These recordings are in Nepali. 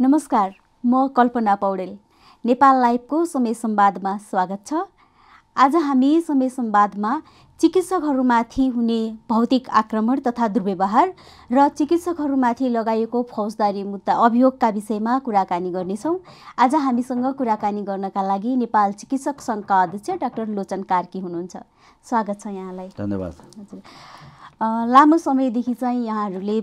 नमस्कार म कल्पना पौडेल नेपाल लाइभको समय सम्वादमा स्वागत छ आज हामी समय सम्वादमा चिकित्सकहरूमाथि हुने भौतिक आक्रमण तथा दुर्व्यवहार र चिकित्सकहरूमाथि लगाइएको फौजदारी मुद्दा अभियोगका विषयमा कुराकानी गर्नेछौँ आज हामीसँग कुराकानी गर्नका लागि नेपाल चिकित्सक सङ्घका अध्यक्ष डाक्टर लोचन कार्की हुनुहुन्छ स्वागत छ यहाँलाई धन्यवाद हजुर लामो समयदेखि चाहिँ यहाँहरूले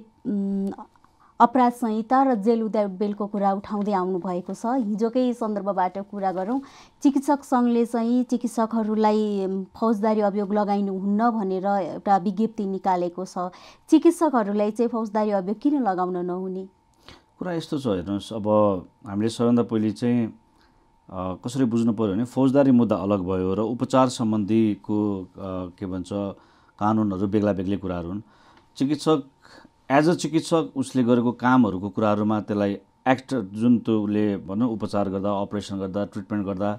अपराध संहिता र जेल उद्योग बेलको कुरा उठाउँदै आउनुभएको छ हिजोकै सन्दर्भबाट कुरा गरौँ चिकित्सक सङ्घले चाहिँ चिकित्सकहरूलाई फौजदारी अभियोग लगाइनुहुन्न भनेर एउटा विज्ञप्ति निकालेको छ चिकित्सकहरूलाई चाहिँ फौजदारी अभियोग किन लगाउन नहुने कुरा यस्तो छ हेर्नुहोस् अब हामीले सबैभन्दा पहिले चाहिँ कसरी बुझ्नु पऱ्यो भने फौजदारी मुद्दा अलग भयो र उपचार सम्बन्धीको के भन्छ कानुनहरू बेग्ला बेग्लै कुराहरू हुन् चिकित्सक एज अ चिकित्सक उसले गरेको कामहरूको कुराहरूमा त्यसलाई एक्ट जुन त्यो उसले भनौँ उपचार गर्दा अपरेसन गर्दा ट्रिटमेन्ट गर्दा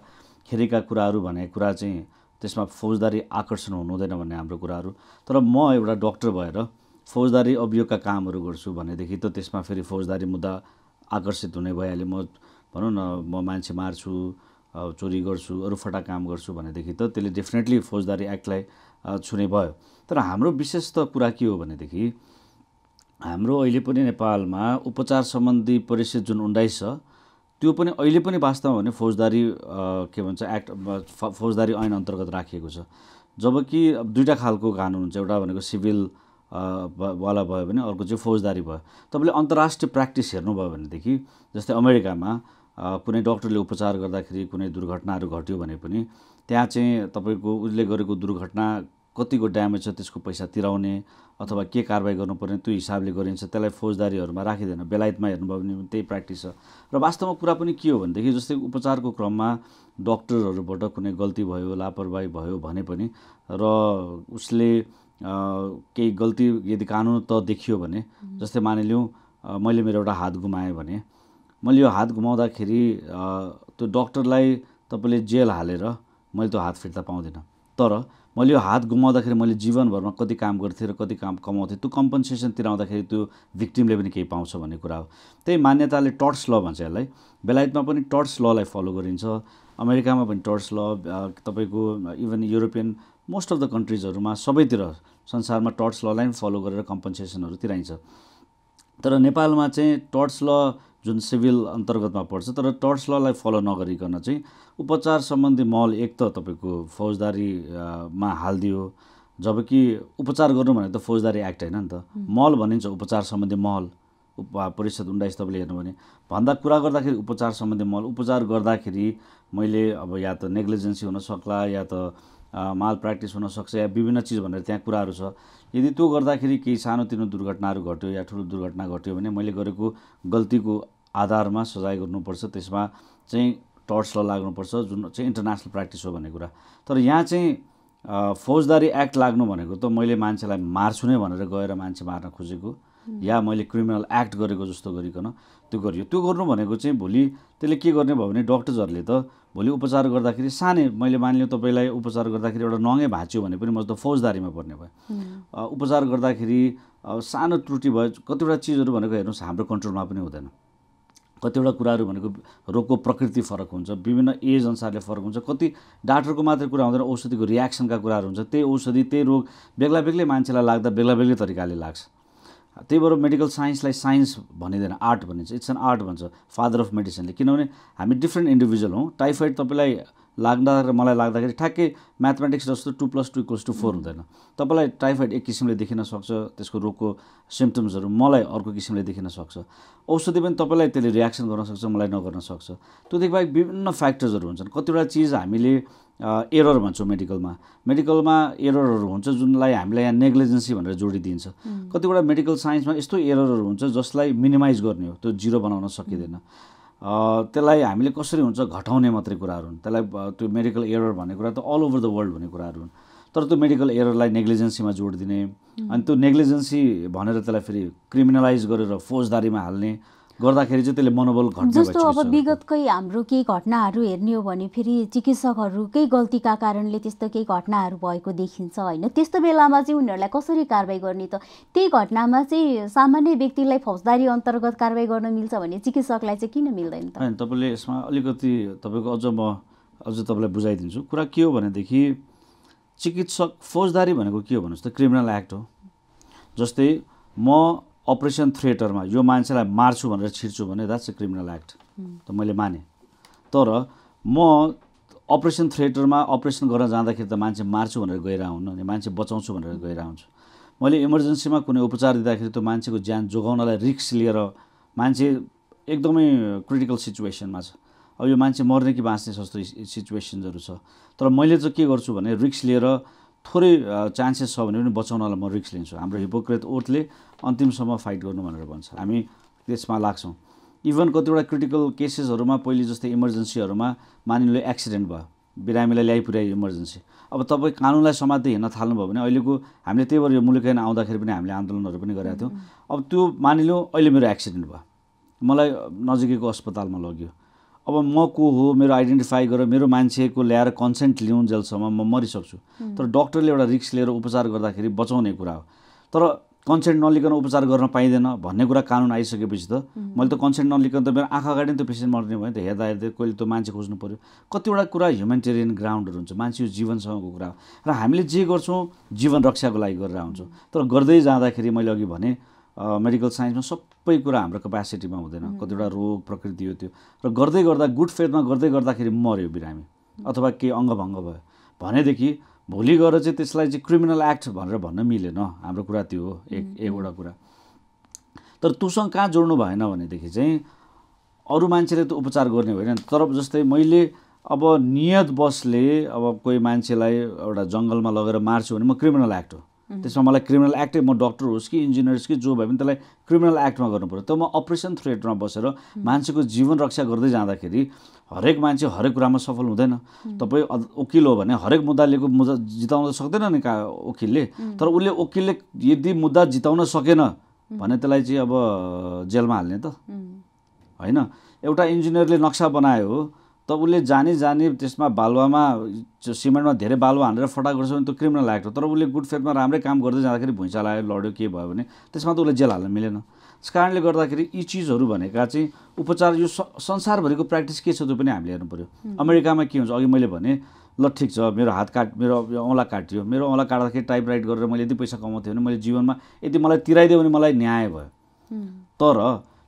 खेरिका कुराहरू भन्ने कुरा चाहिँ त्यसमा फौजदारी आकर्षण हुनुहुँदैन भन्ने हाम्रो कुराहरू तर म एउटा डक्टर भएर फौजदारी अभियोगका कामहरू गर्छु भनेदेखि त त्यसमा फेरि फौजदारी मुद्दा आकर्षित हुने भइहाल्यो म भनौँ न म मान्छे मार्छु चोरी गर्छु अरू फटा काम गर्छु भनेदेखि त त्यसले डेफिनेटली फौजदारी एक्टलाई छुने भयो तर हाम्रो विशेष त कुरा के हो भनेदेखि हाम्रो अहिले पनि नेपालमा उपचार सम्बन्धी परिषद जुन उन्नाइस छ त्यो पनि अहिले पनि वास्तवमा भने फौजदारी के भन्छ एक्ट फौजदारी ऐन अन्तर्गत राखिएको छ जबकि दुईवटा खालको कानुन हुन्छ एउटा भनेको सिभिल वाला भयो भने अर्को चाहिँ फौजदारी भयो तपाईँले अन्तर्राष्ट्रिय प्र्याक्टिस हेर्नुभयो भनेदेखि जस्तै अमेरिकामा कुनै डक्टरले उपचार गर्दाखेरि कुनै दुर्घटनाहरू घट्यो भने पनि त्यहाँ चाहिँ तपाईँको उसले गरेको दुर्घटना कतिको ड्यामेज छ त्यसको पैसा तिराउने अथवा के कारवाही गर्नुपर्ने त्यो हिसाबले गरिन्छ त्यसलाई फौजदारीहरूमा राखिँदैन बेलायतमा हेर्नुभयो भने त्यही प्र्याक्टिस छ र वास्तवमा कुरा पनि के हो भनेदेखि जस्तै उपचारको क्रममा डक्टरहरूबाट कुनै गल्ती भयो लापरवाही भयो भने पनि र उसले केही गल्ती यदि कानुन त देखियो भने जस्तै मानिलिउँ मैले मेरो एउटा हात गुमाएँ भने मैले यो हात गुमाउँदाखेरि त्यो डक्टरलाई तपाईँले जेल हालेर मैले त्यो हात फिर्ता पाउँदिनँ तर मैले यो हात गुमाउँदाखेरि मैले जीवनभरमा कति काम गर्थेँ र कति काम कमाउँथेँ त्यो कम्पन्सेसन तिराउँदाखेरि त्यो भिक्टिमले पनि केही पाउँछ भन्ने कुरा हो त्यही मान्यताले टर्च ल भन्छ यसलाई बेलायतमा पनि टर्च ललाई फलो गरिन्छ अमेरिकामा पनि टर्च ल तपाईँको even European most of the कन्ट्रिजहरूमा सबैतिर संसारमा टर्च ललाई पनि फलो गरेर कम्पन्सेसनहरू तिराइन्छ तर नेपालमा चाहिँ टर्च ल जुन सिभिल अन्तर्गतमा पर्छ तर टर्च ललाई फलो नगरिकन चाहिँ उपचार सम्बन्धी मल एक त तपाईँको फौजदारीमा हालिदियो जबकि उपचार गर्नु भनेको त फौजदारी एक्ट होइन नि त मल भनिन्छ उपचार सम्बन्धी मल उप परिषद उन्नाइस तपाईँले हेर्नु भने भन्दा कुरा गर्दाखेरि उपचार सम्बन्धी मल उपचार गर्दाखेरि मैले अब या त नेग्लिजेन्सी हुनसक्ला या त माल प्र्याक्टिस हुनसक्छ या विभिन्न चिज भनेर त्यहाँ कुराहरू छ यदि त्यो गर्दाखेरि केही सानोतिनो दुर्घटनाहरू घट्यो या ठुलो दुर्घटना घट्यो भने मैले गरेको गल्तीको आधारमा सजाय गर्नुपर्छ त्यसमा चाहिँ टर्च ल लाग्नुपर्छ जुन चाहिँ इन्टरनेसनल प्र्याक्टिस हो भन्ने कुरा तर यहाँ चाहिँ फौजदारी एक्ट लाग्नु भनेको त मैले मान्छेलाई मार्छु नै भनेर गएर मान्छे मार्न खोजेको या मैले क्रिमिनल एक्ट गरेको जस्तो गरिकन त्यो गरियो त्यो गर्नु भनेको चाहिँ भोलि त्यसले के गर्ने भयो भने डक्टर्सहरूले त भोलि उपचार गर्दाखेरि सानै मैले मानिलिउँ तपाईँलाई उपचार गर्दाखेरि एउटा नङै भाँच्यो भने पनि म त फौजदारीमा पर्ने भयो उपचार गर्दाखेरि सानो त्रुटि भयो कतिवटा चिजहरू भनेको हेर्नुहोस् हाम्रो कन्ट्रोलमा पनि हुँदैन कतिवटा कुराहरू भनेको रोगको प्रकृति फरक हुन्छ विभिन्न एज अनुसारले फरक हुन्छ कति डाक्टरको मात्रै कुरा हुँदैन औषधिको रियाक्सनका कुराहरू हुन्छ त्यही औषधि त्यही रोग बेग्ला बेग्लै मान्छेलाई लाग्दा बेग्ला बेग्लै तरिकाले लाग्छ त्यही भएर मेडिकल साइन्सलाई साइन्स भनिँदैन आर्ट भनिन्छ इट्स एन आर्ट भन्छ फादर अफ मेडिसिनले किनभने हामी डिफ्रेन्ट इन्डिभिजुअल हौँ टाइफाइड तपाईँलाई लाग्दा र मलाई लाग्दाखेरि ठ्याक्कै म्याथमेटिक्स जस्तो two plus two equals two four हुँदैन तपाईँलाई टाइफाइड एक किसिमले देखिन सक्छ त्यसको रोगको सिम्टम्सहरू मलाई अर्को किसिमले देखिन सक्छ औषधि पनि तपाईँलाई त्यसले रियाक्सन गर्न सक्छ मलाई नगर्न सक्छ त्यो बाहेक विभिन्न फ्याक्टर्सहरू हुन्छन् कतिवटा चिज हामीले एरर भन्छौँ मेडिकलमा मेडिकलमा एररहरू हुन्छ जुनलाई हामीलाई यहाँ नेग्लिजेन्सी भनेर जोडिदिन्छ mm. कतिवटा मेडिकल साइन्समा यस्तो एररहरू हुन्छ जसलाई मिनिमाइज गर्ने हो त्यो जिरो बनाउन सकिँदैन त्यसलाई हामीले कसरी हुन्छ घटाउने मात्रै कुराहरू हुन् त्यसलाई त्यो मेडिकल एरर भन्ने कुरा त अल ओभर द वर्ल्ड भन्ने कुराहरू हुन् तर त्यो मेडिकल एररलाई नेग्लिजेन्सीमा जोड दिने अनि त्यो नेग्लिजेन्सी भनेर त्यसलाई फेरि क्रिमिनलाइज गरेर फौजदारीमा हाल्ने गर्दाखेरि चाहिँ त्यसले मनोबल घट्छ जस्तो अब विगतकै हाम्रो केही घटनाहरू हेर्ने हो भने फेरि चिकित्सकहरूकै गल्तीका कारणले त्यस्तो केही घटनाहरू भएको देखिन्छ होइन त्यस्तो बेलामा चाहिँ उनीहरूलाई कसरी कारवाही गर्ने त त्यही घटनामा चाहिँ सामान्य व्यक्तिलाई फौजदारी अन्तर्गत कारवाही गर्न मिल्छ भने चिकित्सकलाई चाहिँ किन मिल्दैन तपाईँले यसमा अलिकति तपाईँको अझ म अझ तपाईँलाई बुझाइदिन्छु कुरा के हो भनेदेखि चिकित्सक फौजदारी भनेको के हो भन्नुहोस् त क्रिमिनल एक्ट हो जस्तै म अपरेसन थिएटरमा यो मान्छेलाई मार्छु भनेर छिर्छु भने द्याट्स ए क्रिमिनल एक्ट त मैले माने तर म अपरेसन थिएटरमा अपरेसन गर्न जाँदाखेरि त मान्छे मार्छु भनेर गएर आउनु अनि मान्छे बचाउँछु भनेर गएर आउँछु मैले इमर्जेन्सीमा कुनै उपचार दिँदाखेरि त्यो मान्छेको ज्यान जोगाउनलाई रिक्स लिएर मान्छे एकदमै क्रिटिकल सिचुएसनमा छ अब यो मान्छे मर्ने कि बाँच्ने जस्तो सिचुएसन्सहरू छ तर मैले चाहिँ के गर्छु भने रिक्स लिएर थोरै चान्सेस छ भने पनि बचाउनलाई म रिक्स लिन्छु हाम्रो हिपोक्रेट ओथले अन्तिमसम्म फाइट गर्नु भनेर भन्छ हामी त्यसमा लाग्छौँ इभन कतिवटा क्रिटिकल केसेसहरूमा पहिले जस्तै इमर्जेन्सीहरूमा मानिलो एक्सिडेन्ट भयो बिरामीलाई ल्याइ पुऱ्यायो इमर्जेन्सी अब तपाईँ कानुनलाई समात्दै हिँड्न थाल्नुभयो भने अहिलेको हामीले त्यही भएर यो मुलुक आउँदाखेरि पनि हामीले आन्दोलनहरू पनि गरेका थियौँ अब त्यो मानिलो अहिले मेरो एक्सिडेन्ट भयो मलाई नजिकैको अस्पतालमा लग्यो अब म को हो मेरो आइडेन्टिफाई गरेर मेरो मान्छेको ल्याएर कन्सेन्ट लिउँ जेलसम्म म मरिसक्छु तर डक्टरले एउटा रिक्स लिएर उपचार गर्दाखेरि बचाउने कुरा हो तर कन्सेन्ट नलिकन उपचार गर्न पाइँदैन भन्ने कुरा कानुन आइसकेपछि त मैले त कन्सेन्ट नलिकन त मेरो आँखा अगाडि नै त पेसेन्ट मर्ने भयो नि त हेर्दा हेर्दै कहिले त्यो मान्छे खोज्नु पऱ्यो कतिवटा कुरा ह्युमेन्टेरियन ग्राउन्डहरू हुन्छ मान्छेको जीवनसँगको कुरा हो र हामीले जे गर्छौँ जीवन रक्षाको लागि गरेर हुन्छौँ तर गर्दै जाँदाखेरि मैले अघि भने मेडिकल साइन्समा सब सबै कुरा हाम्रो क्यापासिटीमा हुँदैन कतिवटा रोग प्रकृति हो त्यो र गर्दै गर्दा गुड फेथमा गर्दै गर्दाखेरि मऱ्यो बिरामी अथवा केही अङ्गभङ्ग भयो भनेदेखि भोलि गएर चाहिँ त्यसलाई चाहिँ क्रिमिनल एक्ट भनेर भन्न मिलेन हाम्रो कुरा त्यो हो एक एकवटा कुरा तर तुसँग कहाँ जोड्नु भएन भनेदेखि चाहिँ अरू मान्छेले त उपचार गर्ने होइन तर जस्तै मैले अब नियत बसले अब कोही मान्छेलाई एउटा जङ्गलमा लगेर मार्छु भने म क्रिमिनल एक्ट हो त्यसमा मलाई क्रिमिनल एक्टै म डक्टर होस् कि इन्जिनियर होस् कि जो भए पनि त्यसलाई क्रिमिनल एक्टमा गर्नु पऱ्यो त म अपरेसन थ्रेटमा बसेर मान्छेको जीवन रक्षा गर्दै जाँदाखेरि हरेक मान्छे हरेक कुरामा सफल हुँदैन तपाईँ वकिल हो भने हरेक मुद्दा लिएको मुद्दा जिताउन सक्दैन नि का वकिलले तर उसले वकिलले यदि मुद्दा जिताउन सकेन भने त्यसलाई चाहिँ अब जेलमा हाल्ने त होइन एउटा इन्जिनियरले नक्सा बनायो त उसले जानी जानी त्यसमा बालुवामा सिमेन्टमा धेरै बालुवा हालेर फटा गर्छ भने त्यो क्रिमिनल एक्ट हो तर उसले गुड फेथमा राम्रै काम गर्दै जाँदाखेरि भुइँचा लायो लड्यो के भयो भने त्यसमा त उसले जेल हाल्न मिलेन त्यस कारणले गर्दाखेरि यी चिजहरू भनेका चाहिँ उपचार यो संसारभरिको प्र्याक्टिस के छ त्यो पनि हामीले हेर्नु पऱ्यो अमेरिकामा के हुन्छ अघि मैले भने ल ठिक छ मेरो हात काट मेरो औँला काटियो मेरो औँला काट्दाखेरि टाइप राइट गरेर मैले यति पैसा कमाउँथेँ भने मैले जीवनमा यदि मलाई तिराइदियो भने मलाई न्याय भयो तर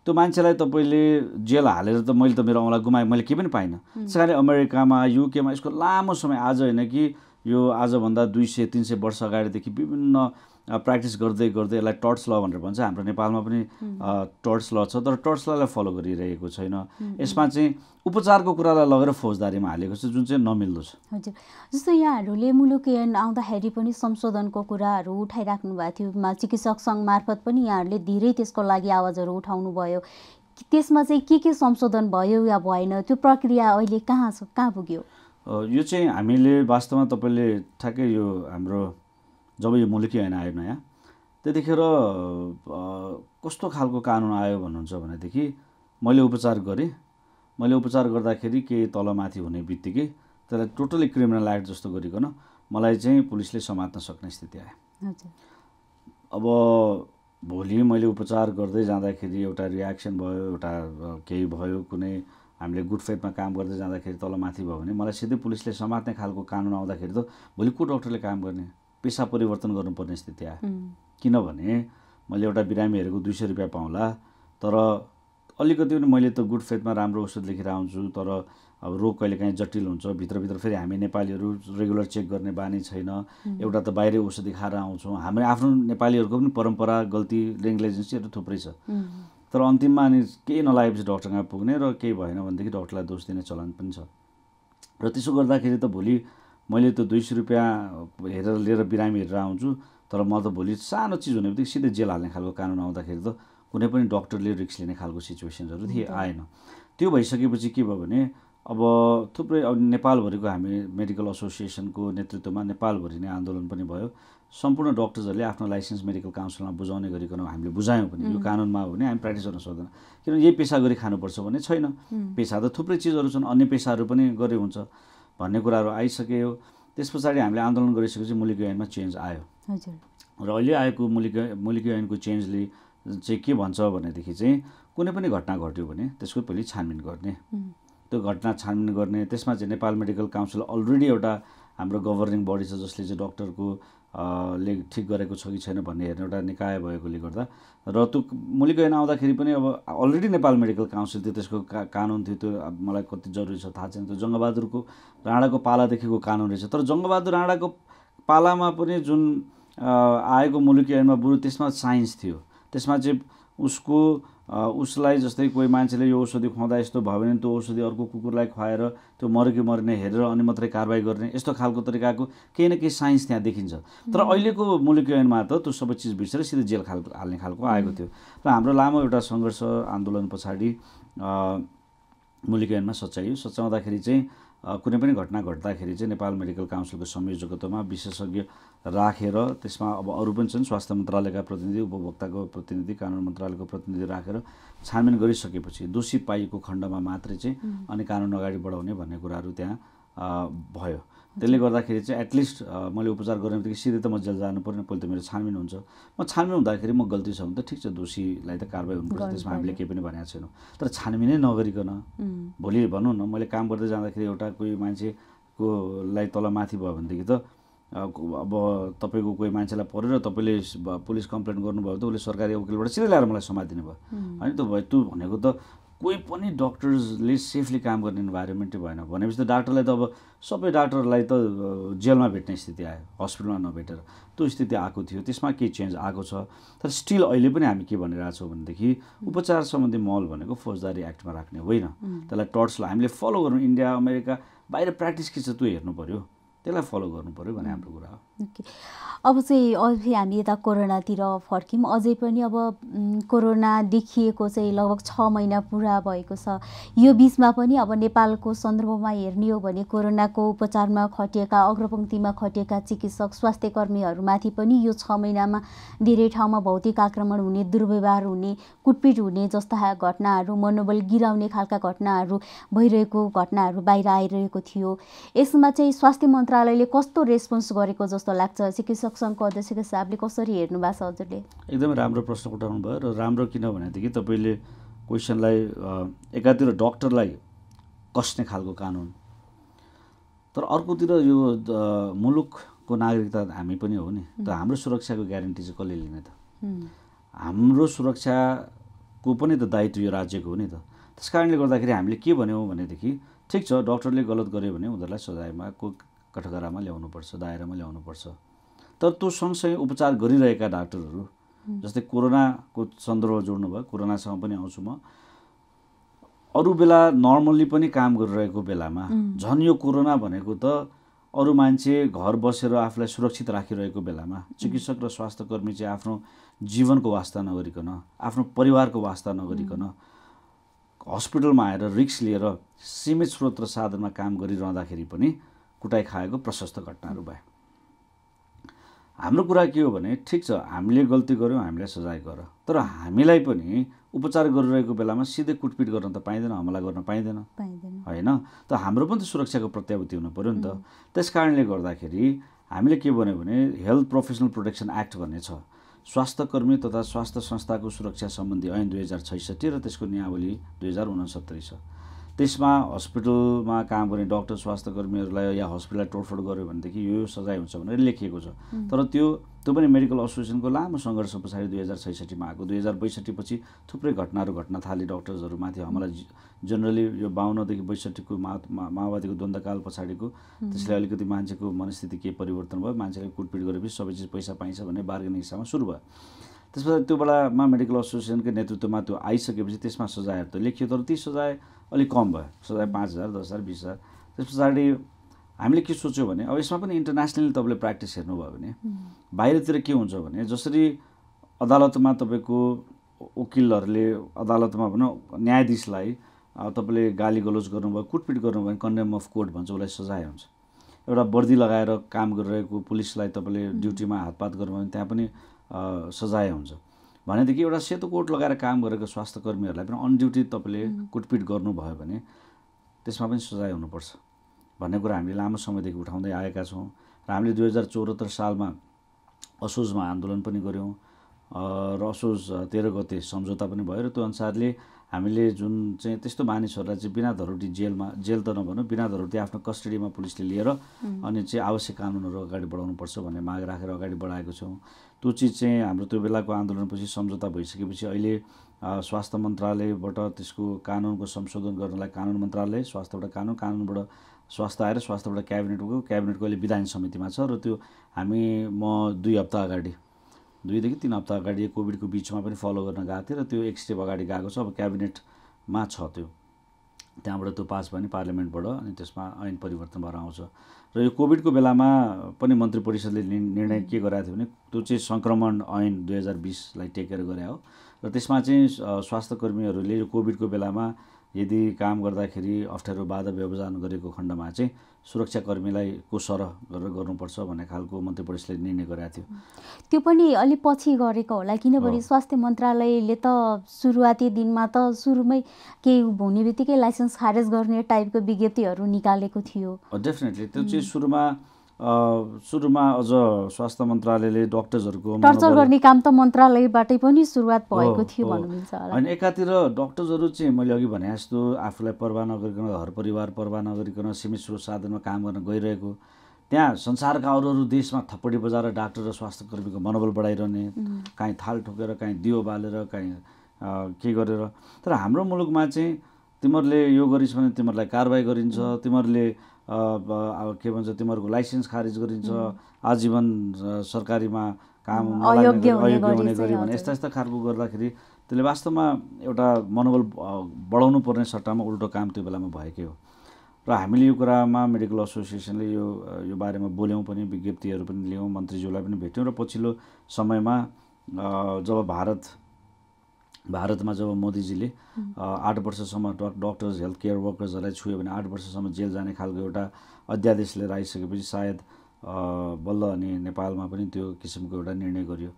त्यो मान्छेलाई तपाईँले जेल हालेर त मैले त मेरो औँला गुमाएँ मैले केही पनि पाइनँ त्यस कारणले अमेरिकामा युकेमा यसको लामो समय आज होइन कि यो आजभन्दा दुई सय तिन सय वर्ष अगाडिदेखि विभिन्न प्र्याक्टिस गर्दै गर्दै यसलाई टर्च ल भनेर भन्छ हाम्रो नेपालमा पनि टर्च ल छ तर टर्च ललाई फलो गरिरहेको छैन यसमा चाहिँ उपचारको कुरालाई लगेर फौजदारीमा हालेको छ जुन चाहिँ नमिल्दो छ हजुर जस्तो यहाँहरूले मुलुकियन आउँदाखेरि पनि संशोधनको कुराहरू उठाइराख्नु भएको थियो चिकित्सक सङ्घ मार्फत पनि यहाँहरूले धेरै त्यसको लागि आवाजहरू उठाउनु भयो त्यसमा चाहिँ के के संशोधन भयो या भएन त्यो प्रक्रिया अहिले कहाँ छ कहाँ पुग्यो यो चाहिँ हामीले वास्तवमा तपाईँले ठ्याक्कै यो हाम्रो जब यो मुलुकी ऐन आयो नयाँ त्यतिखेर कस्तो खालको कानुन आयो भन्नुहुन्छ भनेदेखि मैले उपचार गरेँ मैले उपचार गर्दाखेरि केही तलमाथि हुने बित्तिकै त्यसलाई टोटली क्रिमिनल एक्ट जस्तो गरिकन मलाई चाहिँ पुलिसले समात्न सक्ने स्थिति आयो अब भोलि मैले उपचार गर्दै जाँदाखेरि एउटा रियाक्सन भयो एउटा केही भयो कुनै हामीले गुड फेथमा काम गर्दै जाँदाखेरि तलमाथि भयो भने मलाई सिधै पुलिसले समात्ने खालको कानुन आउँदाखेरि त भोलि को डक्टरले काम गर्ने पेसा परिवर्तन गर्नुपर्ने स्थिति आयो किनभने मैले एउटा बिरामीहरूको दुई सय रुपियाँ पाउँला तर अलिकति पनि मैले त गुड फेथमा राम्रो औषध लेखेर आउँछु तर अब रोग कहिलेकाहीँ जटिल हुन्छ भित्रभित्र फेरि हामी नेपालीहरू रेगुलर चेक गर्ने बानी छैन एउटा त बाहिरै औषधि खाएर आउँछौँ हाम्रो आफ्नो नेपालीहरूको पनि परम्परा गल्ती नेग्लिजेन्सीहरू थुप्रै छ तर अन्तिममा अनि केही नलागेपछि डक्टरकहाँ पुग्ने र केही भएन भनेदेखि डक्टरलाई दोष दिने चलन पनि छ र त्यसो गर्दाखेरि त भोलि मैले त दुई सय रुपियाँ हेरेर लिएर बिरामी हेरेर आउँछु तर म त भोलि सानो चिज हुने बित्तिकै सिधै जेल हाल्ने खालको कानुन आउँदाखेरि त कुनै पनि डक्टरले रिक्स लिने खालको सिचुएसन्सहरू थिए आएन त्यो भइसकेपछि के भयो भने अब थुप्रै अब नेपालभरिको हामी मेडिकल एसोसिएसनको नेतृत्वमा नेपालभरि नै आन्दोलन पनि भयो सम्पूर्ण डक्टर्सहरूले आफ्नो लाइसेन्स मेडिकल काउन्सिलमा बुझाउने गरिकन हामीले बुझायौँ भने यो कानुनमा हो भने हामी प्र्याक्टिस गर्न सक्दैन किनभने यही पेसा गरी खानुपर्छ भने छैन पेसा त थुप्रै चिजहरू छन् अन्य पेसाहरू पनि गरे हुन्छ भन्ने कुराहरू आइसक्यो त्यस पछाडि हामीले आन्दोलन गरिसकेपछि मुलुकी ऐनमा चेन्ज आयो र अहिले आएको मुलुकी मुलुकी ऐनको चेन्जले चाहिँ के भन्छ भनेदेखि चाहिँ कुनै पनि घटना घट्यो भने त्यसको पहिले छानबिन गर्ने त्यो घटना छानबिन गर्ने त्यसमा चाहिँ नेपाल मेडिकल काउन्सिल अलरेडी एउटा हाम्रो गभर्निङ बडी छ जसले चाहिँ डक्टरको ले ठिक गरेको छ कि छैन भन्ने हेर्ने एउटा निकाय भएकोले गर्दा र त्यो मुलिक आउँदाखेरि पनि अब अलरेडी नेपाल मेडिकल काउन्सिल थियो त्यसको का कानुन थियो त्यो मलाई कति जरुरी छ थाहा छैन त्यो जङ्गबहादुरको राणाको पालादेखिको कानुन रहेछ तर जङ्गबहादुर राणाको पालामा पनि जुन आएको मुलुकी ऐनमा बरु त्यसमा साइन्स थियो त्यसमा चाहिँ उसको उसलाई जस्तै कोही मान्छेले यो औषधि खुवाउँदा यस्तो भयो भने त्यो औषधि अर्को कुकुरलाई खुवाएर त्यो मर्यो कि हेरेर अनि मात्रै कारवाही गर्ने यस्तो खालको तरिकाको केही न केही साइन्स त्यहाँ देखिन्छ तर अहिलेको मुलुक ऐनमा त त्यो सबै चिज बिर्सेर सिधै जेल खाल हाल्ने खालको आएको थियो र हाम्रो लामो एउटा सङ्घर्ष आन्दोलन पछाडि मुलुक ऐनमा सच्याइयो सच्याउँदाखेरि चाहिँ कुनै पनि घटना घट्दाखेरि चाहिँ नेपाल मेडिकल काउन्सिलको संयोजकत्वमा विशेषज्ञ राखेर त्यसमा अब अरू पनि छन् स्वास्थ्य मन्त्रालयका प्रतिनिधि उपभोक्ताको प्रतिनिधि कानुन मन्त्रालयको प्रतिनिधि राखेर छानबिन गरिसकेपछि दोषी पाइएको खण्डमा मात्रै चाहिँ अनि कानुन अगाडि बढाउने भन्ने कुराहरू त्यहाँ भयो त्यसले गर्दाखेरि चाहिँ एटलिस्ट मैले उपचार गर्ने बित्तिकै सिधै त म जेल जानु पर्ने पहिले त मेरो छानबिन हुन्छ म छानबिन हुँदाखेरि म गल्ती छ भने त ठिक छ दोषीलाई त कारवाही हुनुपर्छ त्यसमा हामीले केही पनि भनेको छैनौँ तर छानबिनै नगरिकन भोलि भनौँ न मैले काम गर्दै जाँदाखेरि एउटा कोही मान्छेको लागि तल माथि भयो भनेदेखि त अब तपाईँको कोही मान्छेलाई परेर तपाईँले पुलिस कम्प्लेन गर्नुभयो त उसले सरकारी वकिलबाट सिधै ल्याएर मलाई समातिदिनु भयो होइन त्यो भयो त्यो भनेको त कोही पनि डक्टर्सले सेफली काम गर्ने इन्भाइरोमेन्टै भएन भनेपछि त डाक्टरलाई त अब सबै डाक्टरलाई त जेलमा भेट्ने स्थिति आयो हस्पिटलमा नभेटेर त्यो स्थिति आएको थियो त्यसमा केही चेन्ज आएको छ तर स्टिल अहिले पनि हामी के भनिरहेछौँ भनेदेखि उपचार सम्बन्धी महल भनेको फौजदारी एक्टमा राख्ने होइन त्यसलाई टर्चलाई हामीले फलो गरौँ इन्डिया अमेरिका बाहिर प्र्याक्टिस के छ त्यो हेर्नु पऱ्यो त्यसलाई फलो गर्नु पऱ्यो भने हाम्रो कुरा हो अब चाहिँ अझै हामी यता कोरोनातिर फर्क्यौँ अझै पनि अब कोरोना देखिएको चाहिँ लगभग छ महिना पुरा भएको छ यो बिचमा पनि अब नेपालको सन्दर्भमा हेर्ने हो भने कोरोनाको उपचारमा खटिएका अग्रपङ्क्तिमा खटिएका चिकित्सक स्वास्थ्य कर्मीहरूमाथि पनि यो छ महिनामा धेरै ठाउँमा भौतिक आक्रमण हुने दुर्व्यवहार हुने कुटपिट हुने जस्ता घटनाहरू मनोबल गिराउने खालका घटनाहरू भइरहेको घटनाहरू बाहिर आइरहेको थियो यसमा चाहिँ स्वास्थ्य मन्त्रालय मन्त्रालयले कस्तो रेस्पोन्स गरेको जस्तो लाग्छ चिकित्सक सङ्घको अध्यक्षको हिसाबले कसरी हेर्नु भएको छ हजुरले एकदमै राम्रो प्रश्न उठाउनु भयो र राम्रो किनभनेदेखि तपाईँले क्वेसनलाई एकातिर डक्टरलाई कस्ने खालको कानुन तर अर्कोतिर यो मुलुकको नागरिकता हामी पनि हो नि त हाम्रो सुरक्षाको ग्यारेन्टी चाहिँ कसले लिने त हाम्रो सुरक्षाको पनि त दायित्व यो राज्यको हो नि त त्यस कारणले गर्दाखेरि हामीले के भन्यौँ भनेदेखि ठिक छ डक्टरले गलत गर्यो भने उनीहरूलाई सजायमा को कठघरामा ल्याउनुपर्छ दायरामा ल्याउनुपर्छ तर त्यो सँगसँगै उपचार गरिरहेका डाक्टरहरू जस्तै कोरोनाको सन्दर्भ जोड्नु भयो कोरोनासँग पनि आउँछु म अरू बेला नर्मल्ली पनि काम गरिरहेको बेलामा झन् यो कोरोना भनेको त अरू मान्छे घर बसेर आफूलाई सुरक्षित राखिरहेको बेलामा चिकित्सक र स्वास्थ्यकर्मी चाहिँ आफ्नो जीवनको वास्ता नगरिकन आफ्नो परिवारको वास्ता नगरिकन हस्पिटलमा आएर रिक्स लिएर सीमित स्रोत र साधनमा काम गरिरहँदाखेरि पनि कुटाइ खाएको प्रशस्त घटनाहरू भए हाम्रो कुरा के हो भने ठिक छ हामीले गल्ती गऱ्यौँ हामीलाई सजाय गर तर हामीलाई पनि उपचार गरिरहेको बेलामा सिधै कुटपिट गर्न त पाइँदैन हमला गर्न पाइँदैन होइन त हाम्रो पनि त सुरक्षाको प्रत्याभूति हुनु पऱ्यो नि त त्यस कारणले गर्दाखेरि हामीले के भन्यो भने हेल्थ प्रोफेसनल प्रोटेक्सन एक्ट भन्ने छ स्वास्थ्यकर्मी तथा स्वास्थ्य संस्थाको सुरक्षा सम्बन्धी ऐन दुई हजार छैसठी र त्यसको नियावली दुई हजार उनसत्तरी छ त्यसमा हस्पिटलमा काम गर्ने डक्टर स्वास्थ्य कर्मीहरूलाई या हस्पिटललाई तोडफोड गऱ्यो भनेदेखि यो सजाय हुन्छ भनेर लेखिएको छ तर त्यो त्यो पनि मेडिकल एसोसिएसनको लामो सङ्घर्ष पछाडि दुई हजार छैसठीमा आएको दुई हजार बैसठी पछि थुप्रै घटनाहरू घट्न थाले डक्टर्सहरूमाथि हामीलाई जेनरली यो बाहन्नदेखि बैसठीको मा माओवादीको द्वन्द्वकाल पछाडिको त्यसले अलिकति मान्छेको मनस्थिति के परिवर्तन भयो मान्छेले कुटपिट गरेपछि सबै चिज पैसा पाइन्छ भन्ने बार्गेनिङ हिसाबमा सुरु भयो त्यसपछि त्यो बेलामा मेडिकल एसोसिएसनको नेतृत्वमा त्यो आइसकेपछि त्यसमा सजायहरू त लेखियो तर ती सजाय अलिक कम भयो सजाय पाँच हजार दस हजार बिस हजार त्यस पछाडि हामीले के सोच्यौँ भने अब यसमा पनि इन्टरनेसनली तपाईँले प्र्याक्टिस हेर्नुभयो भने बाहिरतिर के हुन्छ भने जसरी अदालतमा तपाईँको वकिलहरूले अदालतमा भनौँ न्यायाधीशलाई तपाईँले गाली गलोज गर्नुभयो कुटपिट गर्नुभयो भने कन्डेम अफ कोर्ट भन्छ उसलाई सजाय हुन्छ एउटा बर्दी लगाएर काम गरिरहेको पुलिसलाई तपाईँले ड्युटीमा हातपात गर्नुभयो भने त्यहाँ पनि सजाय हुन्छ भनेदेखि एउटा सेतो कोट लगाएर काम गरेको स्वास्थ्य कर्मीहरूलाई पनि अनड्युटी तपाईँले कुटपिट गर्नुभयो भने त्यसमा पनि सजाय हुनुपर्छ भन्ने कुरा हामीले लामो समयदेखि उठाउँदै आएका छौँ र हामीले दुई हजार चौहत्तर सालमा असोजमा आन्दोलन पनि गऱ्यौँ र असोज तेह्र गते सम्झौता पनि भयो र त्यो अनुसारले हामीले जुन चाहिँ त्यस्तो मानिसहरूलाई चाहिँ बिना धरोटी जेलमा जेल त नभनौँ बिना धरोटी आफ्नो कस्टडीमा पुलिसले लिएर अनि चाहिँ आवश्यक कानुनहरू अगाडि बढाउनुपर्छ भन्ने माग राखेर अगाडि बढाएको छौँ त्यो चिज चाहिँ हाम्रो त्यो बेलाको आन्दोलनपछि सम्झौता भइसकेपछि अहिले स्वास्थ्य मन्त्रालयबाट त्यसको कानुनको संशोधन गर्नलाई कानुन मन्त्रालय स्वास्थ्यबाट कानुन कानुनबाट स्वास्थ्य आएर स्वास्थ्यबाट क्याबिनेटको क्याबिनेटको अहिले विधान समितिमा छ र त्यो हामी म दुई हप्ता अगाडि दुईदेखि तिन हप्ता अगाडि कोभिडको बिचमा पनि फलो गर्न गएको थिएँ र त्यो एक स्टेप अगाडि गएको छ अब क्याबिनेटमा छ त्यो त्यहाँबाट त्यो पास भयो भने पार्लियामेन्टबाट अनि त्यसमा ऐन परिवर्तन भएर आउँछ र यो कोभिडको बेलामा पनि मन्त्री परिषदले निर्णय के गराएको थियो भने त्यो चाहिँ सङ्क्रमण ऐन दुई हजार बिसलाई टेकेर गरे हो र त्यसमा चाहिँ स्वास्थ्य कर्मीहरूले यो कोभिडको बेलामा यदि काम गर्दाखेरि अप्ठ्यारो बाधा व्यवधान गरेको खण्डमा चाहिँ सुरक्षाकर्मीलाई को सरह गरेर गर्नुपर्छ भन्ने खालको मन्त्री प्रदेशले निर्णय गराएको थियो त्यो पनि अलिक पछि गरेको होला किनभने स्वास्थ्य मन्त्रालयले त सुरुवाती दिनमा त सुरुमै केही हुने बित्तिकै लाइसेन्स खारेज गर्ने टाइपको विज्ञप्तिहरू निकालेको थियो डेफिनेटली त्यो चाहिँ सुरुमा सुरुमा अझ स्वास्थ्य मन्त्रालयले डक्टर्सहरूको टर्चर गर्ने काम त मन्त्रालयबाटै पनि सुरुवात भएको थियो अनि होइन एकातिर डक्टर्सहरू चाहिँ मैले अघि भने जस्तो आफूलाई प्रवाह नगरिकन घर परिवार प्रवाह नगरिकन सीमित स्रोत साधनमा काम गर्न गइरहेको त्यहाँ संसारका अरू अरू देशमा थप्पडी बजाएर डाक्टर र स्वास्थ्य कर्मीको मनोबल बढाइरहने काहीँ थाल ठोकेर काहीँ दियो बालेर काहीँ के गरेर तर हाम्रो मुलुकमा चाहिँ तिमीहरूले यो गरिस् भने तिमीहरूलाई कारवाही गरिन्छ तिमीहरूले अब के भन्छ तिमीहरूको लाइसेन्स खारेज गरिन्छ आजीवन सरकारीमा काम अयोग्य हुने गरी भने यस्ता यस्ता खालको गर्दाखेरि त्यसले वास्तवमा एउटा मनोबल बढाउनु पर्ने सट्टामा उल्टो काम त्यो बेलामा भएकै हो र हामीले यो कुरामा मेडिकल एसोसिएसनले यो यो बारेमा बोल्यौँ पनि विज्ञप्तिहरू पनि ल्यायौँ मन्त्रीज्यूलाई पनि भेट्यौँ र पछिल्लो समयमा जब भारत भारतमा जब मोदीजीले आठ वर्षसम्म डक्टर्स हेल्थ केयर वर्कर्सहरूलाई छुयो भने आठ वर्षसम्म जेल जाने खालको एउटा अध्यादेश लिएर आइसकेपछि सायद बल्ल अनि नेपालमा पनि त्यो किसिमको एउटा निर्णय गरियो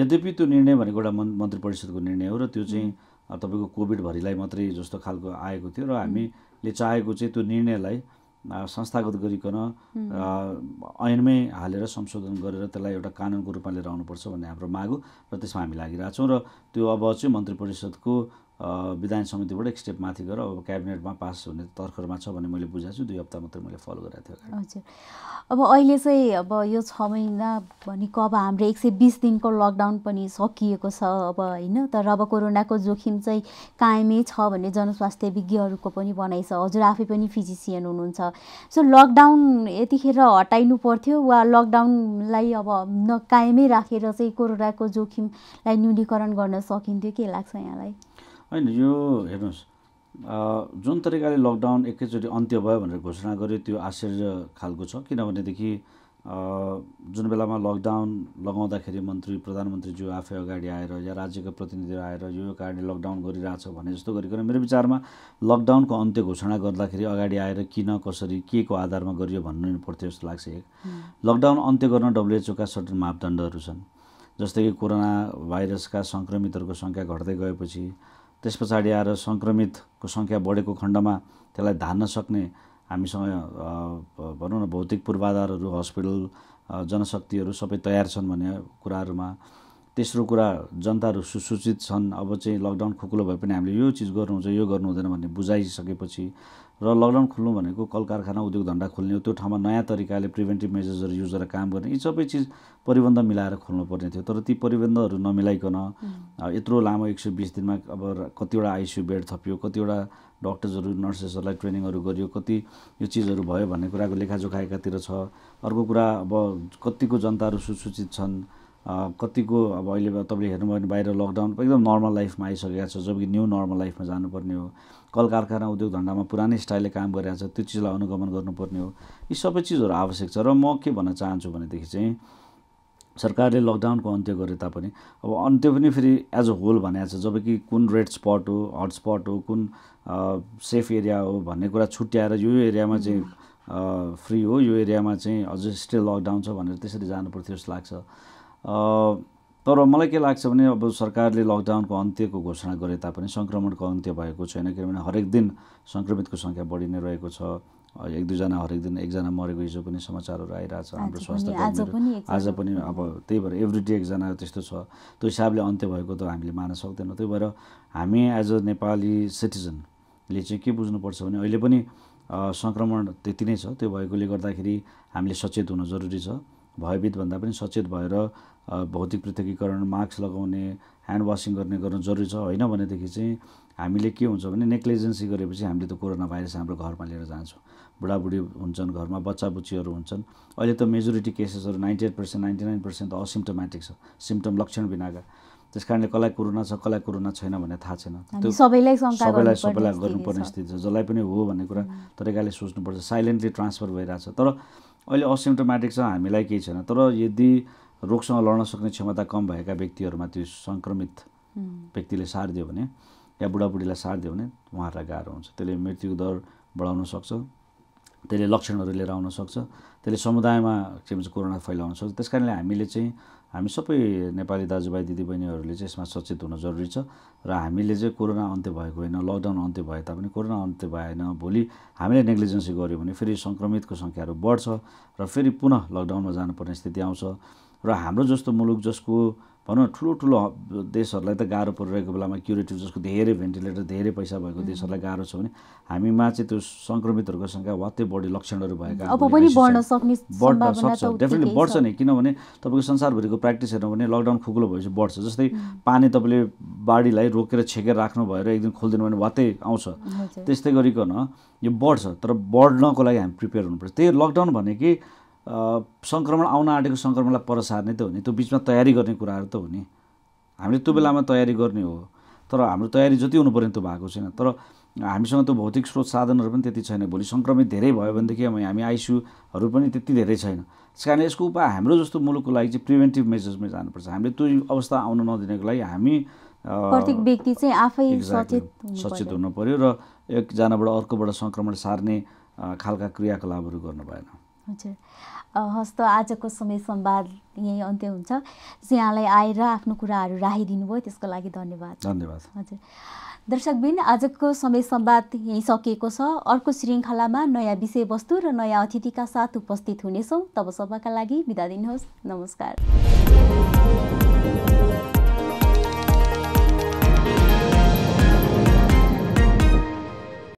यद्यपि त्यो निर्णय भनेको एउटा मन् मन्त्री परिषदको निर्णय हो र त्यो चाहिँ तपाईँको कोभिडभरिलाई मात्रै जस्तो खालको आएको थियो र हामीले चाहेको चाहिँ त्यो निर्णयलाई संस्थागत गरिकन ऐनमै हालेर संशोधन गरेर त्यसलाई एउटा कानुनको रूपमा लिएर आउनुपर्छ भन्ने हाम्रो माग हो र त्यसमा हामी लागिरहेछौँ र त्यो अब चाहिँ मन्त्री परिषदको विधान समितिबाट एक स्टेप माथि गएर अब क्याबिनेटमा पास हुने तर्खरमा छ भने मैले बुझाएको छु दुई हप्ता मात्रै मैले फलो गरेको थिएँ हजुर अब अहिले चाहिँ अब यो छ महिना भनेको अब हाम्रो एक सय बिस दिनको लकडाउन पनि सकिएको छ अब होइन तर अब कोरोनाको जोखिम चाहिँ कायमै छ भन्ने जनस्वास्थ्य विज्ञहरूको पनि भनाइ छ हजुर आफै पनि फिजिसियन हुनुहुन्छ सो लकडाउन यतिखेर हटाइनु पर्थ्यो वा लकडाउनलाई अब न कायमै राखेर चाहिँ कोरोनाको जोखिमलाई न्यूनीकरण गर्न सकिन्थ्यो के लाग्छ यहाँलाई होइन यो हेर्नुहोस् जुन तरिकाले लकडाउन एकैचोटि अन्त्य भयो भनेर घोषणा गर्यो त्यो आश्चर्य खालको छ किनभनेदेखि जुन बेलामा लकडाउन लगाउँदाखेरि मन्त्री प्रधानमन्त्रीज्यू आफै अगाडि आएर या राज्यका प्रतिनिधिहरू आएर यो कारणले लकडाउन गरिरहेछ भने जस्तो गरिकन मेरो विचारमा लकडाउनको अन्त्य घोषणा गर्दाखेरि अगाडि आएर किन कसरी के को आधारमा गरियो भन्नु पर्थ्यो जस्तो लाग्छ एक लकडाउन अन्त्य गर्न डब्लुएचओका सर्टन मापदण्डहरू छन् जस्तै कि कोरोना भाइरसका सङ्क्रमितहरूको सङ्ख्या घट्दै गएपछि त्यस पछाडि आएर सङ्क्रमितको सङ्ख्या बढेको खण्डमा त्यसलाई धान्न सक्ने हामीसँग भनौँ न भौतिक पूर्वाधारहरू हस्पिटल जनशक्तिहरू सबै तयार छन् भन्ने कुराहरूमा तेस्रो कुरा जनताहरू सुसूचित छन् अब चाहिँ लकडाउन खुकुलो भए पनि हामीले यो चिज गर्नुहुन्छ यो गर्नु हुँदैन भन्ने बुझाइसकेपछि र लकडाउन खोल्नु भनेको कल कारखाना उद्योग धन्दा खोल्ने हो त्यो ठाउँमा नयाँ तरिकाले प्रिभेन्टिभ मेजर्सहरू युज गरेर काम गर्ने यी सबै चिज परिबन्ध मिलाएर खोल्नुपर्ने थियो तर ती परिबन्धहरू नमिलाइकन यत्रो लामो एक सय बिस दिनमा अब कतिवटा आइसियु बेड थपियो कतिवटा डक्टर्सहरू नर्सेसहरूलाई ट्रेनिङहरू गरियो कति यो चिजहरू भयो भन्ने कुराको लेखाजोखा एकातिर छ अर्को कुरा अब कतिको जनताहरू सुसूचित छन् कतिको अब अहिले तपाईँले हेर्नुभयो भने बाहिर लकडाउन एकदम नर्मल लाइफमा आइसकेको छ जबकि न्यू नर्मल लाइफमा जानुपर्ने हो कल कारखाना उद्योग धन्दामा पुरानै स्टाइलले काम गरिरहेको छ त्यो चिजलाई अनुगमन गर्नुपर्ने हो यी सबै चिजहरू आवश्यक छ र म के भन्न चाहन्छु भनेदेखि चाहिँ सरकारले लकडाउनको अन्त्य गरे तापनि अब अन्त्य पनि फेरि एज अ होल भनेको छ जब कि कुन रेड स्पट हो हट स्पट हो कुन सेफ एरिया हो भन्ने कुरा छुट्याएर यो एरियामा चाहिँ फ्री हो यो एरियामा चाहिँ अझै स्टिल लकडाउन छ भनेर त्यसरी जानुपर्थ्यो जस्तो लाग्छ तर मलाई के लाग्छ भने अब सरकारले लकडाउनको अन्त्यको घोषणा गरे तापनि सङ्क्रमणको अन्त्य भएको छैन किनभने हरेक दिन सङ्क्रमितको सङ्ख्या बढी नै रहेको छ एक दुईजना हरेक दिन एकजना मरेको हिजो पनि समाचारहरू आइरहेछ हाम्रो स्वास्थ्य आज पनि अब त्यही भएर एभ्री डे एकजना त्यस्तो छ त्यो हिसाबले अन्त्य भएको त हामीले मान्न सक्दैनौँ त्यही भएर हामी एज अ नेपाली सिटिजनले चाहिँ के बुझ्नुपर्छ भने अहिले पनि सङ्क्रमण त्यति नै छ त्यो भएकोले गर्दाखेरि हामीले सचेत हुन जरुरी छ भयभीत भन्दा पनि सचेत भएर भौतिक पृथकीकरण मास्क लगाउने ह्यान्ड वासिङ गर्ने गर्नु जरुरी छ होइन भनेदेखि चाहिँ हामीले के हुन्छ भने नेक्लिजेन्सी गरेपछि हामीले त कोरोना भाइरस हाम्रो घरमा लिएर जान्छौँ बुढाबुढी हुन्छन् घरमा बच्चा बुच्चीहरू हुन्छन् अहिले त मेजोरिटी केसेसहरू ninety eight percent ninety nine percent त असिम्टोमेटिक छ सिम्टम लक्षण बिनाका त्यस कारणले कसलाई कोरोना छ कसलाई कोरोना छैन भन्ने थाहा छैन त्यो सबैलाई सबैलाई सबैलाई गर्नुपर्ने स्थिति छ जसलाई पनि हो भन्ने कुरा तरिकाले सोच्नुपर्छ साइलेन्टली ट्रान्सफर भइरहेछ तर अहिले असिम्टोमेटिक छ हामीलाई केही छैन तर यदि रोगसँग लड्न सक्ने क्षमता कम भएका व्यक्तिहरूमा त्यो सङ्क्रमित व्यक्तिले सारिदियो भने या बुढाबुढीलाई सारिदियो भने उहाँहरूलाई गाह्रो हुन्छ त्यसले मृत्युको दर बढाउन सक्छ त्यसले लक्षणहरू लिएर आउन सक्छ त्यसले समुदायमा के भन्छ कोरोना फैलाउन सक्छ त्यस कारणले हामीले चाहिँ हामी सबै नेपाली दाजुभाइ दिदीबहिनीहरूले चाहिँ यसमा सचेत हुन जरुरी छ र हामीले चाहिँ कोरोना अन्त्य भएको होइन लकडाउन अन्त्य भए तापनि कोरोना अन्त्य भएन भोलि हामीले नेग्लिजेन्सी गऱ्यौँ भने फेरि सङ्क्रमितको सङ्ख्याहरू बढ्छ र फेरि पुनः लकडाउनमा जानुपर्ने स्थिति आउँछ र हाम्रो जस्तो मुलुक जसको भनौँ ठुलो ठुलो देशहरूलाई त गाह्रो परिरहेको बेलामा क्युरेटिभ जसको धेरै भेन्टिलेटर धेरै पैसा भएको देशहरूलाई गाह्रो छ भने हामीमा चाहिँ त्यो सङ्क्रमितहरूको सङ्ख्या वात्तै बढी लक्षणहरू भएका बढ्न सक्छ डेफिनेटली बढ्छ नि किनभने तपाईँको संसारभरिको प्र्याक्टिस हेर्नु भने लकडाउन खुकुलो भएपछि बढ्छ जस्तै पानी तपाईँले बाढीलाई रोकेर छेकेर राख्नु भएर एकदिन खोलिदिनु भने वात्तै आउँछ त्यस्तै गरिकन यो बढ्छ तर बढ्नको लागि हामी प्रिपेयर हुनुपर्छ त्यही लकडाउन भने कि सङ्क्रमण आउन आँटेको सङ्क्रमणलाई पर सार्ने त नि त्यो बिचमा तयारी गर्ने कुराहरू त हो नि हामीले त्यो बेलामा तयारी गर्ने हो तर हाम्रो तयारी जति हुनु पर्ने त्यो भएको छैन तर हामीसँग त्यो भौतिक स्रोत साधनहरू पनि त्यति छैन भोलि सङ्क्रमित धेरै भयो भनेदेखि हामी आइसियुहरू पनि त्यति धेरै छैन त्यस कारणले यसको उपाय हाम्रो जस्तो मुलुकको लागि चाहिँ प्रिभेन्टिभ मेजर्समै जानुपर्छ हामीले त्यो अवस्था आउन नदिनको लागि हामी प्रत्येक व्यक्ति चाहिँ आफै सचेत हुनु पऱ्यो र एकजनाबाट अर्कोबाट सङ्क्रमण सार्ने खालका क्रियाकलापहरू गर्नु भएन हजुर हस्त आजको समय संवाद यही अन्त्य हुन्छ यहाँलाई आएर आफ्नो कुराहरू राखिदिनु भयो त्यसको लागि धन्यवाद धन्यवाद हजुर दर्शकबिन आजको समय संवाद यहीँ सकिएको छ अर्को श्रृङ्खलामा नयाँ विषयवस्तु र नयाँ अतिथिका साथ उपस्थित हुनेछौँ तब सबका लागि बिदा दिनुहोस् नमस्कार